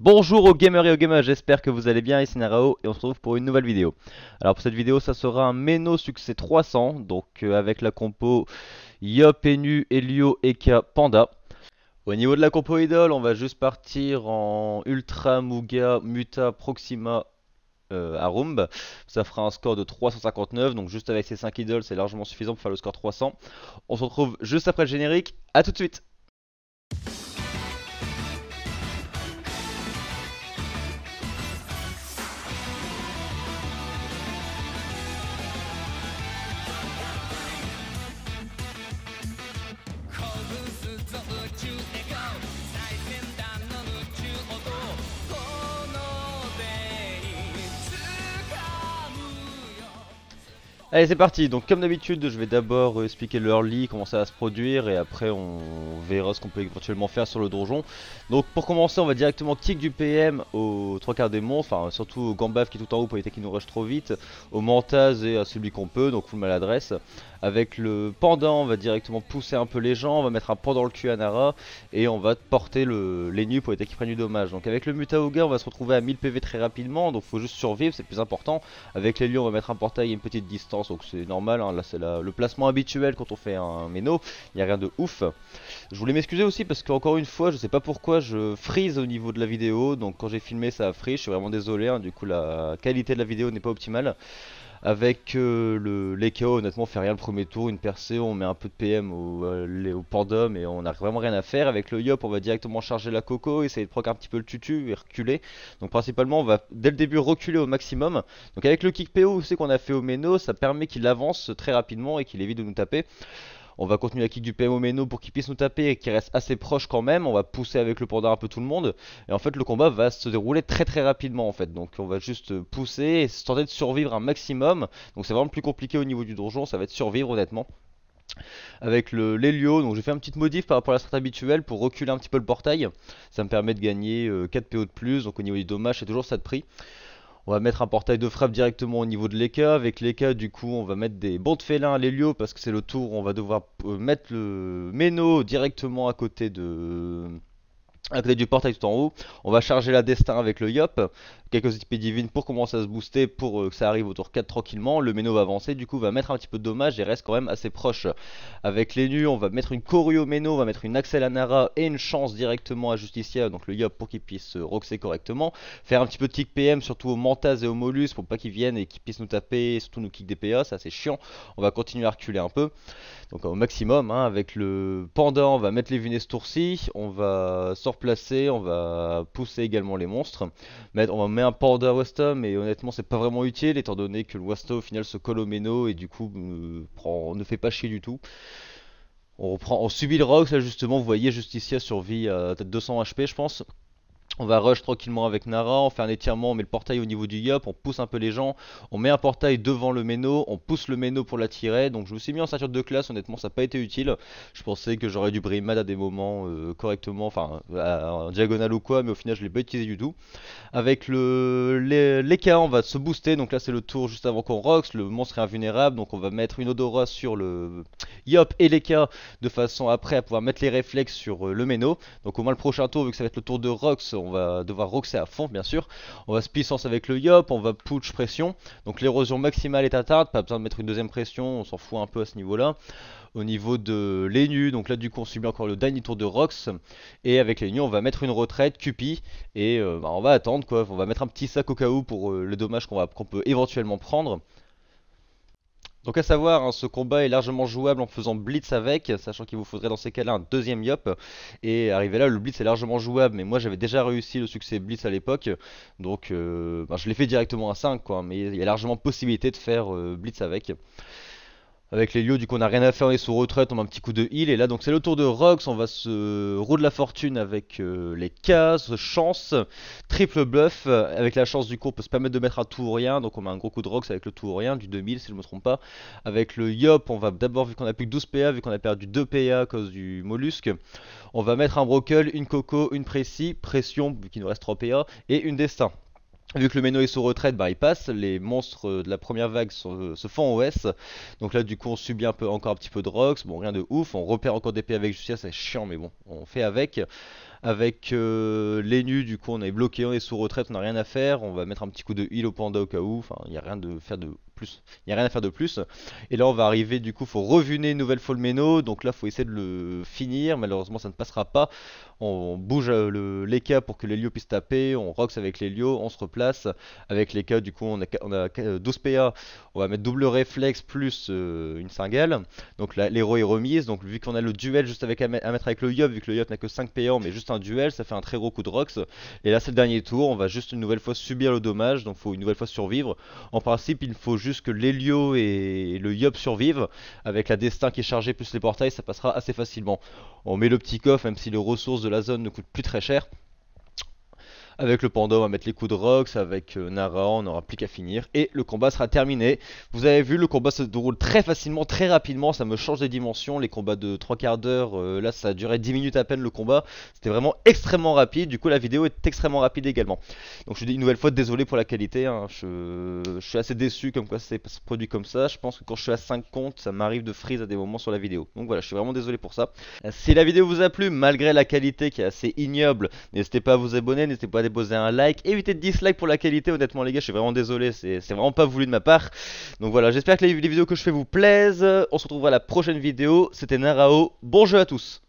Bonjour aux gamers et aux gamers, j'espère que vous allez bien, ici Narao et on se retrouve pour une nouvelle vidéo. Alors pour cette vidéo ça sera un Meno succès 300, donc euh, avec la compo Yop, Enu, Helio, Eka, Panda. Au niveau de la compo idole, on va juste partir en Ultra, Muga, Muta, Proxima, euh, Ça fera un score de 359, donc juste avec ces 5 idoles c'est largement suffisant pour faire le score 300. On se retrouve juste après le générique, à tout de suite Allez c'est parti, donc comme d'habitude je vais d'abord euh, expliquer l'early, comment ça va se produire et après on verra ce qu'on peut éventuellement faire sur le donjon Donc pour commencer on va directement kick du PM aux trois quarts des monstres, enfin surtout au Gambaf qui est tout en haut pour éviter qu'il nous rush trop vite Au Mantaz et à celui qu'on peut, donc full maladresse Avec le pendant on va directement pousser un peu les gens, on va mettre un pendant dans le cul à Nara Et on va porter le, les nus pour éviter qu'ils prennent du dommage Donc avec le Mutaoga on va se retrouver à 1000 PV très rapidement, donc faut juste survivre c'est plus important Avec les lieux on va mettre un portail et une petite distance donc c'est normal, hein. là c'est le placement habituel quand on fait un méno, il n'y a rien de ouf. Je voulais m'excuser aussi parce qu'encore une fois, je sais pas pourquoi je freeze au niveau de la vidéo, donc quand j'ai filmé ça a freeze, je suis vraiment désolé, hein. du coup la qualité de la vidéo n'est pas optimale. Avec euh, le l'EKO, honnêtement, on fait rien le premier tour, une percée, on met un peu de PM au, euh, au et on n'a vraiment rien à faire. Avec le Yop, on va directement charger la Coco, essayer de proc un petit peu le tutu et reculer. Donc principalement, on va dès le début reculer au maximum. Donc avec le kick PO, c'est qu'on a fait au Meno, ça permet qu'il avance très rapidement et qu'il évite de nous taper. On va continuer à kick du PMO Meno pour qu'il puisse nous taper et qu'il reste assez proche quand même. On va pousser avec le panda un peu tout le monde. Et en fait, le combat va se dérouler très très rapidement en fait. Donc on va juste pousser et se tenter de survivre un maximum. Donc c'est vraiment plus compliqué au niveau du donjon, ça va être survivre honnêtement avec l'Elio, donc j'ai fait un petit modif par rapport à la stratégie habituelle pour reculer un petit peu le portail, ça me permet de gagner 4 euh, PO de plus, donc au niveau du dommage c'est toujours ça de prix. On va mettre un portail de frappe directement au niveau de l'Eka. Avec l'Eka, du coup, on va mettre des bons de félin à l'Elio parce que c'est le tour. où On va devoir euh, mettre le Méno directement à côté de à côté du portail tout en haut, on va charger la destin avec le Yop, quelques épées divines pour commencer à se booster, pour euh, que ça arrive autour 4 tranquillement, le Méno va avancer, du coup va mettre un petit peu de dommage et reste quand même assez proche. Avec les nus, on va mettre une au Méno, on va mettre une Axel Anara et une chance directement à Justicia, donc le Yop pour qu'il puisse euh, roxer correctement, faire un petit peu de kick PM surtout au Mantas et au Molus pour pas qu'ils viennent et qu'ils puissent nous taper, surtout nous kick des PA, ça c'est chiant, on va continuer à reculer un peu, donc au maximum, hein, avec le Panda on va mettre les Vunes tour on va sortir placer, placé, on va pousser également les monstres. Mais on va mettre un panda Wasta, mais honnêtement c'est pas vraiment utile étant donné que le Wasta au final se colle au et du coup euh, ne fait pas chier du tout. On, subit le rock là justement vous voyez Justicia survit à 200 HP je pense. On va rush tranquillement avec Nara, on fait un étirement, on met le portail au niveau du Yop, on pousse un peu les gens, on met un portail devant le méno, on pousse le méno pour l'attirer. Donc je me suis mis en ceinture de classe, honnêtement ça n'a pas été utile. Je pensais que j'aurais dû brimade à des moments euh, correctement, enfin en diagonale ou quoi, mais au final je l'ai pas utilisé du tout. Avec le on va se booster, donc là c'est le tour juste avant qu'on rox, le monstre est invulnérable, donc on va mettre une Odora sur le Yop et l'Eka de façon après à pouvoir mettre les réflexes sur euh, le méno. Donc au moins le prochain tour, vu que ça va être le tour de rox, on va devoir roxer à fond bien sûr. On va se puissance avec le yop, on va push pression. Donc l'érosion maximale est atteinte, pas besoin de mettre une deuxième pression, on s'en fout un peu à ce niveau-là. Au niveau de l'ENU, donc là du coup on subit encore le dernier tour de Rox. Et avec l'ENU on va mettre une retraite, Cupi, et euh, bah, on va attendre quoi. On va mettre un petit sac au cas où pour euh, le dommage qu'on peut éventuellement prendre. Donc à savoir, hein, ce combat est largement jouable en faisant blitz avec, sachant qu'il vous faudrait dans ces cas-là un deuxième yop. Et arrivé là, le blitz est largement jouable, mais moi j'avais déjà réussi le succès blitz à l'époque, donc euh, ben, je l'ai fait directement à 5, quoi, mais il y a largement possibilité de faire euh, blitz avec. Avec les lieux, du coup, on n'a rien à faire, on est sous retraite, on a un petit coup de heal. Et là, donc, c'est le tour de Rox. On va se roue de la fortune avec euh, les cases, chance, triple bluff. Euh, avec la chance, du coup, on peut se permettre de mettre un tout ou rien. Donc, on a un gros coup de Rox avec le tout ou rien du 2000, si je ne me trompe pas. Avec le Yop, on va d'abord, vu qu'on a plus que 12 PA, vu qu'on a perdu 2 PA à cause du mollusque, on va mettre un Brockle, une Coco, une Précis, Pression, vu qu'il nous reste 3 PA, et une Destin. Vu que le Meno est sous retraite, bah, il passe. Les monstres euh, de la première vague se, font en OS. Donc là, du coup, on subit un peu, encore un petit peu de rocks. Bon, rien de ouf. On repère encore des P avec Justia, C'est chiant, mais bon, on fait avec. Avec euh, les nus, du coup, on est bloqué. On est sous retraite. On n'a rien à faire. On va mettre un petit coup de heal au panda au cas où. Enfin, il n'y a rien de faire de plus. Il n'y a rien à faire de plus. Et là, on va arriver, du coup, faut revenir une nouvelle Folmeno. Donc là, faut essayer de le finir. Malheureusement, ça ne passera pas. On bouge euh, le, les cas pour que les lieux puissent taper. On rox avec les lieux On se replace avec les cas. Du coup, on a, on a 12 euh, PA. On va mettre double réflexe plus euh, une cingale. Donc là, l'héros est remise. Donc vu qu'on a le duel juste avec à mettre avec le Yop, vu que le Yop n'a que 5 PA, mais juste un duel. Ça fait un très gros coup de rox. Et là, c'est le dernier tour. On va juste une nouvelle fois subir le dommage. Donc faut une nouvelle fois survivre. En principe, il faut juste que l'hélio et le Yop survivent. Avec la destin qui est chargée plus les portails, ça passera assez facilement. On met le petit coffre, même si les ressources de la zone ne coûtent plus très cher. Avec le panda, on va mettre les coups de rocks, Avec euh, Nara, on n'aura plus qu'à finir. Et le combat sera terminé. Vous avez vu, le combat se déroule très facilement, très rapidement. Ça me change des dimensions. Les combats de 3 quarts d'heure, euh, là, ça duré 10 minutes à peine le combat. C'était vraiment extrêmement rapide. Du coup, la vidéo est extrêmement rapide également. Donc, je dis une nouvelle fois, désolé pour la qualité. Hein. Je... suis assez déçu comme quoi c'est produit comme ça. Je pense que quand je suis à 5 comptes, ça m'arrive de freeze à des moments sur la vidéo. Donc voilà, je suis vraiment désolé pour ça. Si la vidéo vous a plu, malgré la qualité qui est assez ignoble, n'hésitez pas à vous abonner, n'hésitez pas déposer un like. Évitez de dislike pour la qualité, honnêtement les gars, je suis vraiment désolé, c'est vraiment pas voulu de ma part. Donc voilà, j'espère que les, les vidéos que je fais vous plaisent. On se retrouve à la prochaine vidéo. C'était Narao. Bon jeu à tous.